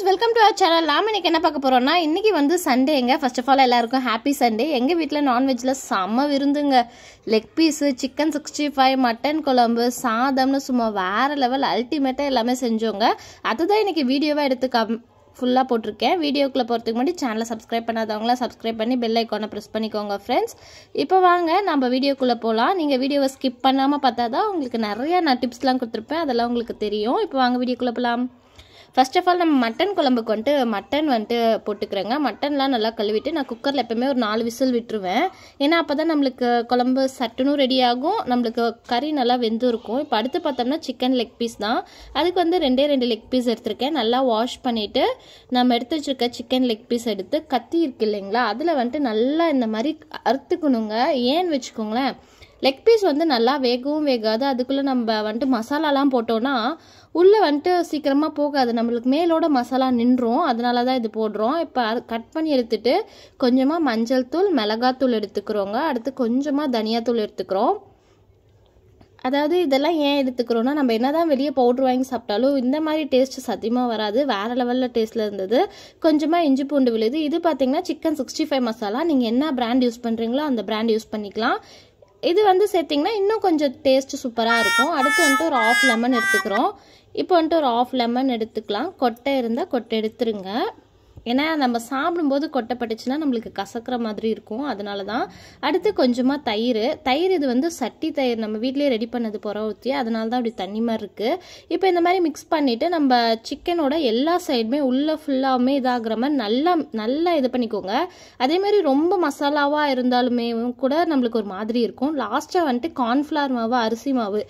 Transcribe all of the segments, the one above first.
friends welcome to our channel நாம் இன்றைக்கி என்ன பார்க்க போகிறோம்னா இன்றைக்கி வந்து சண்டே எங்கே ஃபர்ஸ்ட் ஆஃப் ஆல் எல்லாருக்கும் ஹாப்பி சண்டே எங்கள் வீட்டில் நான்வெஜ்ஜில் செம்ம விருந்துங்க leg piece chicken sixty five mutton குழம்பு சாதம்னு சும்மா வேறு லெவல் அல்டிமேட்டாக எல்லாமே செஞ்சோங்க அதுதான் இன்றைக்கி வீடியோவாக எடுத்து கம் ஃபுல்லாக போட்டிருக்கேன் வீடியோக்குள்ளே போகிறதுக்கு முன்னாடி சேனலை சப்ஸ்கிரைப் பண்ணாதவங்களாம் சப்ஸ்கிரைப் பண்ணி பெல் ஐக்கானை ப்ரெஸ் பண்ணிக்கோங்க ஃப்ரெண்ட்ஸ் இப்போ வாங்க நம்ம வீடியோக்குள்ளே போகலாம் நீங்கள் வீடியோவை ஸ்கிப் பண்ணாமல் பார்த்தா தான் உங்களுக்கு நிறையா நான் டிப்ஸ்லாம் கொடுத்துருப்பேன் அதெல்லாம் உங்களுக்கு தெரியும் இப்போ வாங்க வீடியோக்குள்ளே போகலாம் ஃபஸ்ட் ஆஃப் ஆல் நம்ம மட்டன் குழம்புக்கு வந்துட்டு மட்டன் வந்துட்டு போட்டுக்கிறேங்க மட்டன்லாம் நல்லா கழுவிட்டு நான் குக்கரில் எப்போயுமே ஒரு நாலு விசில் விட்டுருவேன் ஏன்னா அப்போ தான் நம்மளுக்கு குழம்பு சட்டுனும் ரெடி ஆகும் நம்மளுக்கு கறி நல்லா வெந்து இருக்கும் இப்போ அடுத்து பார்த்தோம்னா சிக்கன் லெக் பீஸ் தான் அதுக்கு வந்து ரெண்டே ரெண்டு லெக் பீஸ் எடுத்திருக்கேன் நல்லா வாஷ் பண்ணிவிட்டு நம்ம எடுத்து வச்சுருக்க சிக்கன் லெக் பீஸ் எடுத்து கத்தி இருக்கு இல்லைங்களா அதில் வந்துட்டு நல்லா இந்த மாதிரி அறுத்துக்கணுங்க ஏன்னு வச்சுக்கோங்களேன் லெக் பீஸ் வந்து நல்லா வேகவும் வேகாது அதுக்குள்ளே நம்ம வந்துட்டு மசாலாலாம் போட்டோன்னா உள்ளே வந்துட்டு சீக்கிரமாக போகாது நம்மளுக்கு மேலோட மசாலா நின்றோம் அதனால தான் இது போடுறோம் இப்போ அது கட் பண்ணி எடுத்துட்டு கொஞ்சமாக மஞ்சள் தூள் மிளகாத்தூள் எடுத்துக்கிறோங்க அடுத்து கொஞ்சமாக தனியாத்தூள் எடுத்துக்கிறோம் அதாவது இதெல்லாம் ஏன் எடுத்துக்கிறோன்னா நம்ம என்ன தான் வெளியே பவுட்ரு வாங்கி சாப்பிட்டாலும் இந்த மாதிரி டேஸ்ட் சத்தியமாக வராது வேறு லெவலில் டேஸ்ட்டில் இருந்தது கொஞ்சமாக இஞ்சி பூண்டு விழுது இது பார்த்தீங்கன்னா சிக்கன் சிக்ஸ்டி ஃபைவ் மசாலா நீங்கள் என்ன பிராண்ட் யூஸ் பண்ணுறீங்களோ அந்த பிராண்ட் யூஸ் பண்ணிக்கலாம் இது வந்து சேர்த்திங்கன்னா இன்னும் கொஞ்சம் டேஸ்ட் சூப்பராக இருக்கும் அடுத்து வந்துட்டு ஒரு ஆஃப் லெமன் எடுத்துக்கிறோம் இப்போ வந்துட்டு ஒரு ஆஃப் லெமன் எடுத்துக்கலாம் கொட்டை இருந்தால் கொட்டை எடுத்துருங்க ஏன்னா நம்ம சாப்பிடும்போது கொட்டப்பட்டுச்சுன்னா நம்மளுக்கு கசக்கிற மாதிரி இருக்கும் அதனால தான் அடுத்து கொஞ்சமாக தயிர் தயிர் இது வந்து சட்டி தயிர் நம்ம வீட்டிலே ரெடி பண்ணது புற ஊற்றி அதனால தான் அப்படி தண்ணி மாதிரி இருக்குது இப்போ இந்த மாதிரி மிக்ஸ் பண்ணிவிட்டு நம்ம சிக்கனோட எல்லா சைடுமே உள்ளே ஃபுல்லாகவுமே இதாகிற மாதிரி நல்லா நல்லா இது பண்ணிக்கோங்க அதே மாதிரி ரொம்ப மசாலாவாக இருந்தாலுமே கூட நம்மளுக்கு ஒரு மாதிரி இருக்கும் லாஸ்ட்டாக வந்துட்டு கார்ன்ஃப்ளவர் மாவு அரிசி மாவு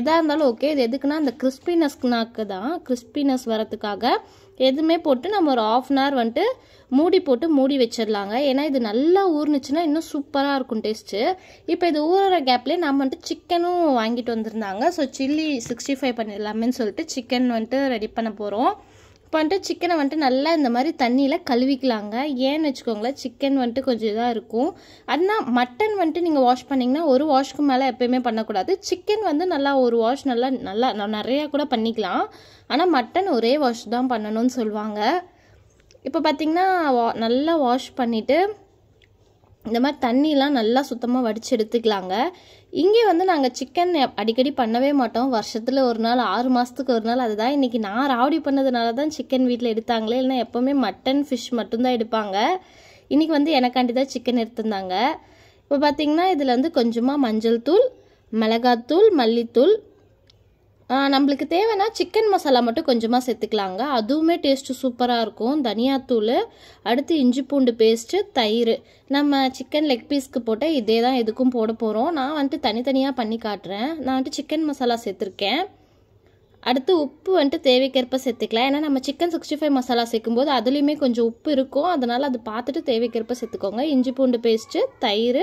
எதாக இருந்தாலும் ஓகே இது எதுக்குன்னா அந்த கிறிஸ்பினஸ்னாக்கு தான் கிறிஸ்பினஸ் வரத்துக்காக எதுவுமே போட்டு நம்ம ஒரு ஆஃப் அன் ஹவர் வந்துட்டு மூடி போட்டு மூடி வச்சிடலாங்க ஏன்னா இது நல்லா ஊர்னுச்சுன்னா இன்னும் சூப்பராக இருக்கும் டேஸ்ட்டு இப்போ இது ஊறுற கேப்லேயே நம்ம வந்துட்டு சிக்கனும் வாங்கிட்டு வந்திருந்தாங்க ஸோ சில்லி சிக்ஸ்டி ஃபைவ் பண்ணிடலாமேன்னு சொல்லிட்டு சிக்கன் வந்துட்டு ரெடி பண்ண போகிறோம் இப்போ வந்துட்டு சிக்கனை வந்துட்டு நல்லா இந்த மாதிரி தண்ணியில் கழுவிக்கலாங்க ஏன்னு வச்சுக்கோங்களேன் சிக்கன் வந்துட்டு கொஞ்சம் இதாக இருக்கும் ஆனால் மட்டன் வந்துட்டு நீங்கள் வாஷ் பண்ணிங்கன்னா ஒரு வாஷ்க்கு மேலே எப்போயுமே பண்ணக்கூடாது சிக்கன் வந்து நல்லா ஒரு வாஷ் நல்லா நல்லா நிறையா கூட பண்ணிக்கலாம் ஆனால் மட்டன் ஒரே வாஷ் தான் பண்ணணும்னு சொல்லுவாங்க இப்போ பார்த்திங்கன்னா வா நல்லா வாஷ் பண்ணிவிட்டு இந்த மாதிரி தண்ணிலாம் நல்லா சுத்தமாக வடித்து எடுத்துக்கலாங்க இங்கே வந்து நாங்கள் சிக்கன் அடிக்கடி பண்ணவே மாட்டோம் வருஷத்தில் ஒரு நாள் ஆறு மாதத்துக்கு ஒரு நாள் அதுதான் இன்றைக்கி நான் ராவடி பண்ணதுனால தான் சிக்கன் வீட்டில் எடுத்தாங்களே இல்லைன்னா எப்போவுமே மட்டன் ஃபிஷ் மட்டும்தான் எடுப்பாங்க இன்றைக்கி வந்து எனக்காண்டி தான் சிக்கன் எடுத்திருந்தாங்க இப்போ பார்த்திங்கன்னா இதில் வந்து கொஞ்சமாக மஞ்சள் தூள் மிளகாத்தூள் மல்லித்தூள் நம்மளுக்கு தேவைன்னா சிக்கன் மசாலா மட்டும் கொஞ்சமாக சேர்த்துக்கலாங்க அதுவுமே டேஸ்ட்டு சூப்பராக இருக்கும் தனியாத்தூள் அடுத்து இஞ்சி பூண்டு பேஸ்ட்டு தயிர் நம்ம சிக்கன் லெக் பீஸ்க்கு போட்டால் இதே தான் எதுக்கும் போட போகிறோம் நான் வந்துட்டு தனித்தனியாக பண்ணி காட்டுறேன் நான் வந்துட்டு சிக்கன் மசாலா சேர்த்துருக்கேன் அடுத்து உப்பு வந்துட்டு தேவைக்கேற்ப சேர்த்துக்கலாம் ஏன்னா நம்ம சிக்கன் சிக்ஸ்டி ஃபைவ் மசாலா சேர்க்கும்போது அதுலேயுமே கொஞ்சம் உப்பு இருக்கும் அதனால் அது பார்த்துட்டு தேவைக்கேற்ப சேர்த்துக்கோங்க இஞ்சி பூண்டு பேஸ்ட்டு தயிர்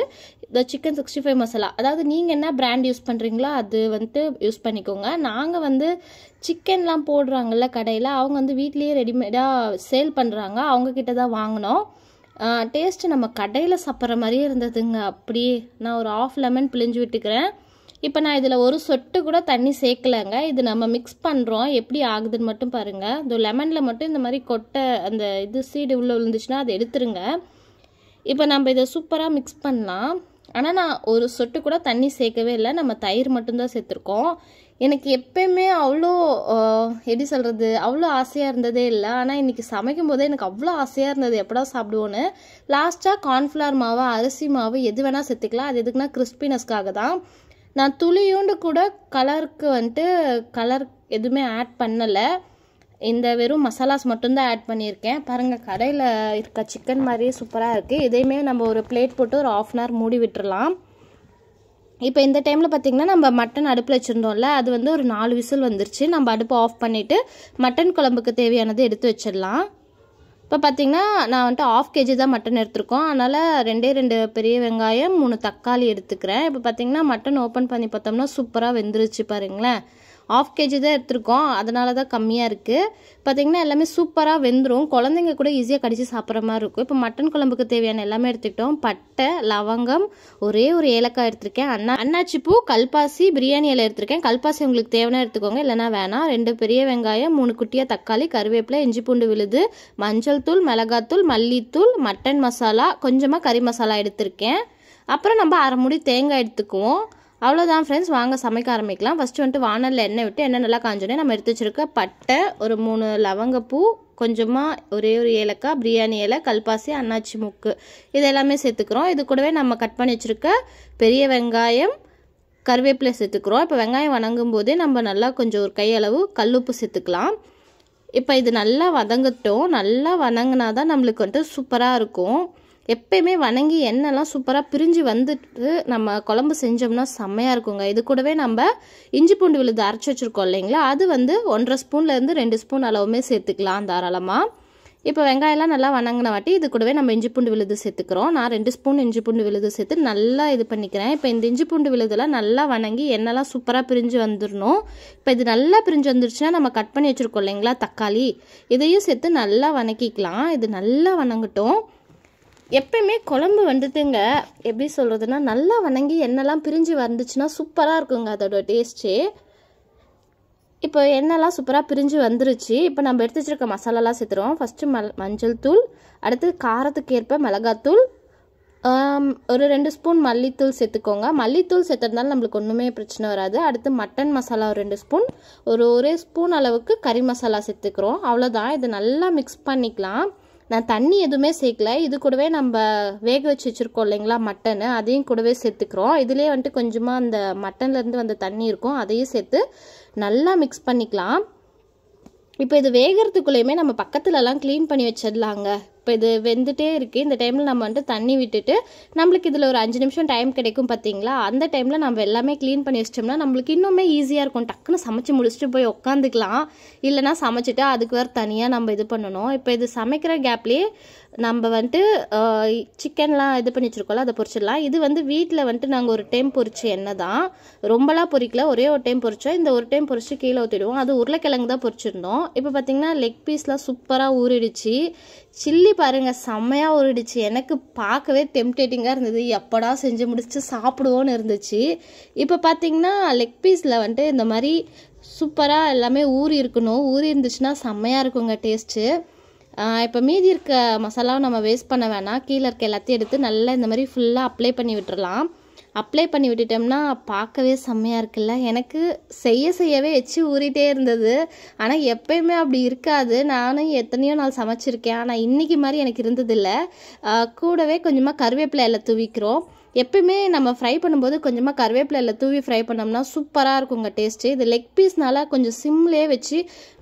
இந்த சிக்கன் சிக்ஸ்டி ஃபைவ் மசாலா அதாவது நீங்கள் என்ன பிராண்ட் யூஸ் பண்ணுறீங்களோ அது வந்துட்டு யூஸ் பண்ணிக்கோங்க நாங்கள் வந்து சிக்கன்லாம் போடுறாங்கல்ல கடையில் அவங்க வந்து வீட்லேயே ரெடிமேடாக சேல் பண்ணுறாங்க அவங்கக்கிட்ட தான் வாங்கினோம் டேஸ்ட்டு நம்ம கடையில் சாப்பிட்ற மாதிரியே இருந்ததுங்க அப்படியே நான் ஒரு ஆஃப் லெமன் பிழிஞ்சு விட்டுக்கிறேன் இப்போ நான் இதில் ஒரு சொட்டு கூட தண்ணி சேர்க்கலைங்க இது நம்ம மிக்ஸ் பண்ணுறோம் எப்படி ஆகுதுன்னு மட்டும் பாருங்கள் இந்த லெமனில் மட்டும் இந்த மாதிரி கொட்டை அந்த இது சீடு உள்ளே விழுந்துச்சுன்னா அதை எடுத்துருங்க இப்போ நம்ம இதை சூப்பராக மிக்ஸ் பண்ணலாம் ஆனால் நான் ஒரு சொட்டு கூட தண்ணி சேர்க்கவே இல்லை நம்ம தயிர் மட்டும்தான் சேர்த்துருக்கோம் எனக்கு எப்பயுமே அவ்வளோ எப்படி சொல்கிறது அவ்வளோ ஆசையாக இருந்ததே இல்லை ஆனால் இன்றைக்கி சமைக்கும் போதே எனக்கு அவ்வளோ ஆசையாக இருந்தது எப்படா சாப்பிடுவோன்னு லாஸ்ட்டாக கார்ன்ஃப்ளவர் மாவு அரிசி மாவு எது வேணால் சேர்த்துக்கலாம் அது எதுக்குன்னா கிறிஸ்பினஸ்க்காக தான் நான் துளியோண்டு கூட கலருக்கு வந்துட்டு கலர் எதுவுமே ஆட் பண்ணலை இந்த வெறும் மசாலாஸ் மட்டும்தான் ஆட் பண்ணியிருக்கேன் பாருங்கள் கடையில் இருக்க சிக்கன் மாதிரியே சூப்பராக இருக்குது இதையுமே நம்ம ஒரு பிளேட் போட்டு ஒரு ஆஃப் அன் மூடி விட்டுடலாம் இப்போ இந்த டைமில் பார்த்திங்கன்னா நம்ம மட்டன் அடுப்பில் வச்சுருந்தோம்ல அது வந்து ஒரு நாலு விசில் வந்துருச்சு நம்ம அடுப்பை ஆஃப் பண்ணிவிட்டு மட்டன் குழம்புக்கு தேவையானது எடுத்து வச்சிடலாம் இப்போ பார்த்தீங்கன்னா நான் வந்துட்டு ஆஃப் கேஜி தான் மட்டன் எடுத்திருக்கோம் அதனால் ரெண்டே ரெண்டு பெரிய வெங்காயம் மூணு தக்காளி எடுத்துக்கிறேன் இப்போ பார்த்தீங்கன்னா மட்டன் ஓப்பன் பண்ணி பார்த்தோம்னா சூப்பராக வெந்துருச்சு பாருங்களேன் ஆஃப் கேஜி தான் எடுத்துருக்கோம் அதனால தான் கம்மியாக இருக்குது பார்த்திங்கன்னா எல்லாமே சூப்பராக வெந்துடும் குழந்தைங்க கூட ஈஸியாக கடித்து சாப்பிட்ற மாதிரி இருக்கும் இப்போ மட்டன் குழம்புக்கு தேவையான எல்லாமே எடுத்துக்கிட்டோம் பட்டை லவங்கம் ஒரே ஒரு ஏலக்காய் எடுத்திருக்கேன் அண்ணா அண்ணாச்சி பூ கல்பாசி பிரியாணி இலை எடுத்திருக்கேன் கல்பாசி உங்களுக்கு தேவைன்னா எடுத்துக்கோங்க இல்லைனா வேணாம் ரெண்டு பெரிய வெங்காயம் மூணு குட்டியாக தக்காளி கருவேப்பிலை இஞ்சி பூண்டு விழுது மஞ்சள் தூள் மிளகாத்தூள் மல்லித்தூள் மட்டன் மசாலா கொஞ்சமாக கறி மசாலா எடுத்திருக்கேன் அப்புறம் நம்ம அரை மூடி தேங்காய் எடுத்துக்குவோம் அவ்வளோதான் ஃப்ரெண்ட்ஸ் வாங்க சமைக்க ஆரம்பிக்கலாம் ஃபஸ்ட்டு வந்துட்டு வானலில் எண்ணெய் விட்டு எண்ணெய் நல்லா காஞ்சோடனே நம்ம எடுத்து வச்சுருக்க பட்டை ஒரு மூணு லவங்கப்பூ கொஞ்சமாக ஒரே ஒரு ஏலக்காய் பிரியாணி இலை கல்பாசி அன்னாச்சி முக்கு இது எல்லாமே சேர்த்துக்கிறோம் இது கூடவே நம்ம கட் பண்ணி வச்சுருக்க பெரிய வெங்காயம் கருவேப்பிலை சேர்த்துக்கிறோம் இப்போ வெங்காயம் வணங்கும் போதே நம்ம நல்லா கொஞ்சம் ஒரு கையளவு கல்லுப்பு சேர்த்துக்கலாம் இப்போ இது நல்லா வதங்கட்டும் நல்லா வதங்கினா தான் நம்மளுக்கு வந்துட்டு சூப்பராக இருக்கும் எப்பயுமே வணங்கி எண்ணெய்லாம் சூப்பராக பிரிஞ்சு வந்துட்டு நம்ம குழம்பு செஞ்சோம்னா செம்மையாக இருக்குங்க இது கூடவே நம்ம இஞ்சி பூண்டு விழுது அரைச்சி வச்சுருக்கோம் இல்லைங்களா அது வந்து ஒன்றரை ஸ்பூன்லேருந்து ரெண்டு ஸ்பூன் அளவுமே சேர்த்துக்கலாம் தாராளமாக இப்போ வெங்காயம்லாம் நல்லா வணங்கின வாட்டி இது கூடவே நம்ம இஞ்சி பூண்டு விழுது சேர்த்துக்கிறோம் நான் ரெண்டு ஸ்பூன் இஞ்சி பூண்டு விழுது சேர்த்து நல்லா இது பண்ணிக்கிறேன் இப்போ இந்த இஞ்சி பூண்டு விழுதுலாம் நல்லா வணங்கி எண்ணெய்லாம் சூப்பராக பிரிஞ்சு வந்துடணும் இப்போ இது நல்லா பிரிஞ்சு வந்துருச்சுன்னா நம்ம கட் பண்ணி வச்சுருக்கோம் இல்லைங்களா தக்காளி இதையும் சேர்த்து நல்லா வணக்கிக்கலாம் இது நல்லா வணங்கட்டும் எப்பயுமே குழம்பு வந்துட்டுங்க எப்படி சொல்கிறதுனா நல்லா வணங்கி எண்ணெய்லாம் பிரிஞ்சு வந்துச்சுன்னா சூப்பராக இருக்குங்க அதோட டேஸ்ட்டு இப்போ எண்ணெய்லாம் சூப்பராக பிரிஞ்சு வந்துருச்சு இப்போ நம்ம எடுத்து வச்சுருக்க மசாலாலாம் சேர்த்துருவோம் ஃபஸ்ட்டு மல் மஞ்சள் தூள் அடுத்து காரத்துக்கு ஏற்ப மிளகாத்தூள் ஒரு ரெண்டு ஸ்பூன் மல்லித்தூள் சேர்த்துக்கோங்க மல்லித்தூள் சேர்த்துருந்தாலும் நம்மளுக்கு ஒன்றுமே பிரச்சனை வராது அடுத்து மட்டன் மசாலா ஒரு ரெண்டு ஸ்பூன் ஒரு ஒரே ஸ்பூன் அளவுக்கு கறி மசாலா சேர்த்துக்கிறோம் அவ்வளோதான் இது நல்லா மிக்ஸ் பண்ணிக்கலாம் நான் தண்ணி எதுவுமே சேர்க்கல இது கூடவே நம்ம வேக வச்சு வச்சுருக்கோம் இல்லைங்களா மட்டனு அதையும் கூடவே சேர்த்துக்கிறோம் இதுலேயே வந்துட்டு கொஞ்சமாக அந்த மட்டன்லேருந்து வந்த தண்ணி இருக்கும் அதையும் சேர்த்து நல்லா மிக்ஸ் பண்ணிக்கலாம் இப்போ இது வேகிறதுக்குள்ளேயுமே நம்ம பக்கத்துலலாம் க்ளீன் பண்ணி வச்சிடலாங்க இப்போ இது வெந்துட்டே இருக்குது இந்த டைமில் நம்ம வந்துட்டு தண்ணி விட்டுட்டு நம்மளுக்கு இதில் ஒரு அஞ்சு நிமிஷம் டைம் கிடைக்கும் பார்த்தீங்களா அந்த டைமில் நம்ம எல்லாமே க்ளீன் பண்ணி வச்சிட்டோம்னா நம்மளுக்கு இன்னுமே ஈஸியாக இருக்கும் டக்குன்னு சமைச்சு முடிச்சுட்டு போய் உட்காந்துக்கலாம் இல்லைனா சமைச்சிட்டு அதுக்கு வேறு தனியாக நம்ம இது பண்ணணும் இப்போ இது சமைக்கிற கேப்லேயே நம்ம வந்துட்டு சிக்கன்லாம் இது பண்ணி வச்சுருக்கோம்ல அதை பொரிச்சிடலாம் இது வந்து வீட்டில் வந்துட்டு நாங்கள் ஒரு டைம் பொரிச்ச எண்ணெய் தான் ரொம்பலாம் பொரிக்கல ஒரே ஒரு டைம் பொரிச்சோம் இந்த ஒரு டைம் பொரிச்சு கீழே ஊற்றிடுவோம் அது உருளைக்கிழங்கு தான் பொரிச்சிருந்தோம் இப்போ பார்த்திங்கன்னா லெக் பீஸ்லாம் சூப்பராக ஊறிடுச்சு சில்லி பாருங்கள் செம்மையாக ஓடிடுச்சு எனக்கு பார்க்கவே டெம்டேட்டிங்காக இருந்தது எப்படா செஞ்சு முடிச்சு சாப்பிடுவோன்னு இருந்துச்சு இப்போ பார்த்தீங்கன்னா லெக் பீஸில் வந்துட்டு இந்த மாதிரி சூப்பராக எல்லாமே ஊறி இருக்கணும் ஊறி இருந்துச்சுன்னா செம்மையாக இருக்குங்க டேஸ்ட்டு இப்போ மீதி இருக்க மசாலாவை நம்ம வேஸ்ட் பண்ண வேணாம் கீழே இருக்க எல்லாத்தையும் எடுத்து நல்லா இந்த மாதிரி ஃபுல்லாக அப்ளை பண்ணி விட்டுறலாம் அப்ளை பண்ணி விட்டுட்டோம்னா பார்க்கவே செம்மையாக இருக்குல்ல எனக்கு செய்ய செய்யவே எச்சு ஊறிட்டே இருந்தது ஆனால் எப்பயுமே அப்படி இருக்காது நானும் எத்தனையோ நாள் சமைச்சிருக்கேன் ஆனால் இன்றைக்கி மாதிரி எனக்கு இருந்ததில்லை கூடவே கொஞ்சமாக கருவேப்பிலை எல்லாம் தூவிக்கிறோம் எப்பயுமே நம்ம ஃப்ரை பண்ணும்போது கொஞ்சமாக கருவேப்பிலையில் தூவி ஃப்ரை பண்ணோம்னா சூப்பராக இருக்குங்க டேஸ்ட்டு இது லெக் பீஸ்னால் கொஞ்சம் சிம்லேயே வச்சு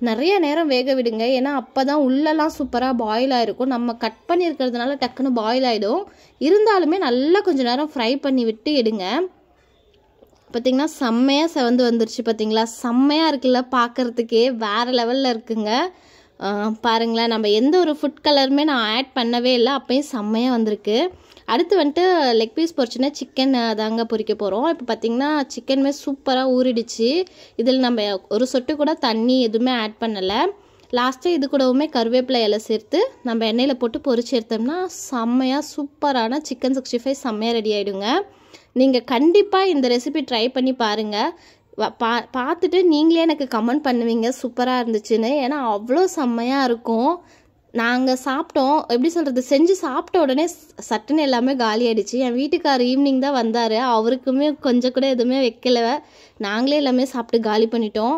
நிறைய நேரம் வேக விடுங்க ஏன்னா அப்போ தான் உள்ளெல்லாம் சூப்பராக பாயில் ஆகிருக்கும் நம்ம கட் பண்ணியிருக்கிறதுனால டக்குன்னு பாயில் ஆகிடும் இருந்தாலுமே நல்லா கொஞ்சம் நேரம் ஃப்ரை பண்ணி விட்டு எடுங்க பார்த்தீங்கன்னா செம்மையாக செவந்து வந்துருச்சு பார்த்தீங்களா செம்மையாக இருக்குல்ல பார்க்குறதுக்கே வேறு லெவலில் இருக்குங்க பாருங்களேன் நம்ம எந்த ஒரு ஃபுட் கலருமே நான் ஆட் பண்ணவே இல்லை அப்பயும் செம்மையாக வந்திருக்கு அடுத்து வந்துட்டு லெக் பீஸ் பொறிச்சுன்னா சிக்கன் தாங்க பொறிக்க போகிறோம் இப்போ பார்த்திங்கன்னா சிக்கனுமே சூப்பராக ஊறிடுச்சு இதில் நம்ம ஒரு சொட்டு கூட தண்ணி எதுவுமே ஆட் பண்ணலை லாஸ்ட்டாக இது கூடவுமே கருவேப்பிலை இலை சேர்த்து நம்ம எண்ணெயில் போட்டு பொரிச்சு எடுத்தோம்னா செம்மையாக சூப்பரான சிக்கன் சிக்ஸ்டி ஃபைவ் செம்மையாக ரெடி ஆகிடுங்க நீங்கள் கண்டிப்பாக இந்த ரெசிபி ட்ரை பண்ணி பாருங்கள் பா பார்த்துட்டு நீங்களே எனக்கு கமெண்ட் பண்ணுவீங்க சூப்பராக இருந்துச்சுன்னு ஏன்னா அவ்வளோ செம்மையாக இருக்கும் நாங்கள் சாப்பிட்டோம் எப்படி சொல்கிறது செஞ்சு சாப்பிட்ட உடனே சட்டுன்னு எல்லாமே காலி ஆகிடுச்சு என் வீட்டுக்கார் ஈவினிங் தான் வந்தார் அவருக்குமே கொஞ்சம் கூட எதுவுமே வைக்கல நாங்களே எல்லாமே சாப்பிட்டு காலி பண்ணிட்டோம்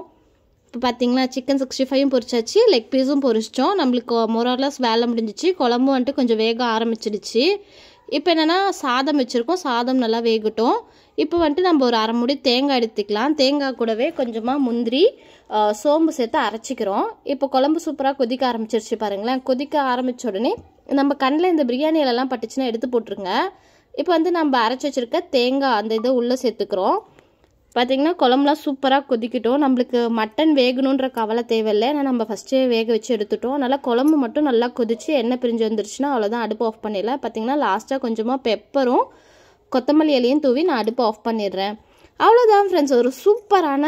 இப்போ பார்த்தீங்கன்னா சிக்கன் சிக்ஸ்டி ஃபைவும் பொரிச்சாச்சு லெக் பீஸும் பொரிச்சிட்டோம் நம்மளுக்கு மொரார்லாஸ் வேலை முடிஞ்சிச்சு குழம்பு வந்துட்டு கொஞ்சம் வேக ஆரம்பிச்சிடுச்சு இப்போ என்னென்னா சாதம் வச்சுருக்கோம் சாதம் நல்லா வேகட்டும் இப்போ வந்துட்டு நம்ம ஒரு அரை முடி தேங்காய் எடுத்துக்கலாம் தேங்காய் கூடவே கொஞ்சமாக முந்திரி சோம்பு சேர்த்து அரைச்சிக்கிறோம் இப்போ குழம்பு சூப்பராக கொதிக்க ஆரம்பிச்சிருச்சு பாருங்களேன் கொதிக்க ஆரம்பித்த உடனே நம்ம கண்ணில் இந்த பிரியாணியிலலாம் பட்டுச்சுன்னா எடுத்து போட்டுருங்க இப்போ வந்து நம்ம அரைச்சி வச்சுருக்க தேங்காய் அந்த இதை உள்ளே சேர்த்துக்கிறோம் பார்த்திங்கன்னா குழம்புலாம் சூப்பராக கொதிக்கிட்டோம் நம்மளுக்கு மட்டன் வேகணுன்ற கவலை தேவையில்லை ஏன்னா நம்ம ஃபஸ்ட்டே வேக வச்சு எடுத்துட்டோம் அதனால் குழம்பு மட்டும் நல்லா கொதித்து எண்ணெய் பிரிஞ்சு வந்துருச்சுன்னா அவ்வளோதான் அடுப்பு ஆஃப் பண்ணிடல பார்த்திங்கன்னா லாஸ்ட்டாக கொஞ்சமாக பெப்பரும் கொத்தமல்லி இலையும் தூவி நான் அடுப்பு ஆஃப் பண்ணிடுறேன் அவ்வளோதான் ஃப்ரெண்ட்ஸ் ஒரு சூப்பரான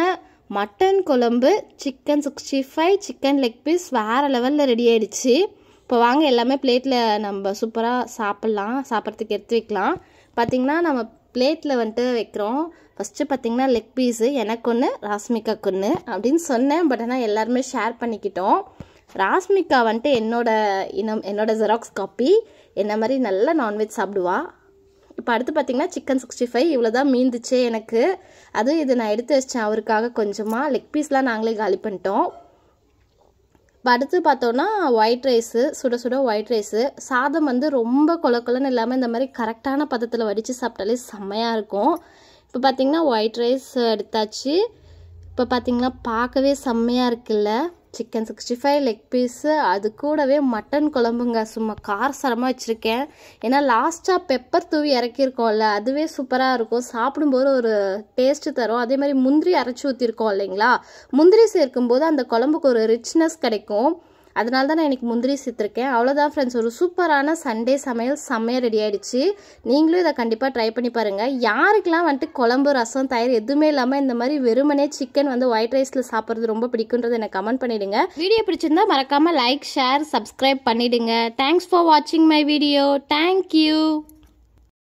மட்டன் குழம்பு chicken sixty five chicken leg piece வேறு லெவலில் ரெடி ஆகிடுச்சு இப்போ வாங்க எல்லாமே பிளேட்டில் நம்ம சூப்பராக சாப்பிட்லாம் சாப்பிட்றதுக்கு எடுத்து வைக்கலாம் பார்த்திங்கன்னா நம்ம பிளேட்டில் வந்துட்டு வைக்கிறோம் ஃபஸ்ட்டு பார்த்திங்கன்னா லெக் பீஸு எனக்கு ஒன்று ராஸ்மிகா கொன்று அப்படின்னு சொன்னேன் பட் ஆனால் எல்லாருமே ஷேர் பண்ணிக்கிட்டோம் ராஸ்மிகா வந்துட்டு என்னோட இனம் என்னோடய ஜெராக்ஸ் காப்பி என்ன மாதிரி நல்லா நான்வெஜ் சாப்பிடுவா இப்போ அடுத்து பார்த்திங்கன்னா சிக்கன் சிக்ஸ்டி ஃபைவ் இவ்வளோ தான் மீந்துச்சு எனக்கு அதுவும் இது நான் எடுத்து வச்சேன் அவருக்காக கொஞ்சமாக லெக் பீஸ்லாம் நாங்களே காலி பண்ணிட்டோம் இப்போ அடுத்து பார்த்தோன்னா ஒயிட் ரைஸு சுட சுட ஒயிட் ரைஸு சாதம் வந்து ரொம்ப கொல கொலன்னு இல்லாமல் இந்த மாதிரி கரெக்டான பதத்தில் வடித்து சாப்பிட்டாலே செம்மையாக இருக்கும் இப்போ பார்த்திங்கன்னா ஒயிட் ரைஸ் எடுத்தாச்சு இப்போ பார்த்திங்கன்னா பார்க்கவே செம்மையாக இருக்குல்ல chicken sixty five leg piece அது கூடவே மட்டன் குழம்புங்க சும்மா காரசாரமாக வச்சுருக்கேன் ஏன்னா லாஸ்ட்டாக பெப்பர் தூவி இறக்கியிருக்கோம்ல அதுவே சூப்பராக இருக்கும் சாப்பிடும்போது ஒரு டேஸ்ட்டு தரும் அதே மாதிரி முந்திரி அரைச்சி ஊற்றிருக்கோம் இல்லைங்களா முந்திரி சேர்க்கும்போது அந்த குழம்புக்கு ஒரு ரிச்னஸ் கிடைக்கும் அதனால தான் நான் எனக்கு முந்திரி சித்திருக்கேன் அவ்வளோதான் ஃப்ரெண்ட்ஸ் ஒரு சூப்பரான சண்டே சமையல் செம்மையாக ரெடி ஆகிடுச்சு நீங்களும் இதை கண்டிப்பாக ட்ரை பண்ணி பாருங்கள் யாருக்கெல்லாம் வந்துட்டு குழம்பு ரசம் தயிர் எதுவுமே இல்லாமல் இந்த மாதிரி வெறுமனே சிக்கன் வந்து ஒயிட் ரைஸில் சாப்பிட்றது ரொம்ப பிடிக்குன்றது எனக்கு கமெண்ட் பண்ணிவிடுங்க வீடியோ பிடிச்சிருந்தா மறக்காமல் லைக் ஷேர் சப்ஸ்கிரைப் பண்ணிவிடுங்க தேங்க்ஸ் ஃபார் வாட்சிங் மை வீடியோ தேங்க்யூ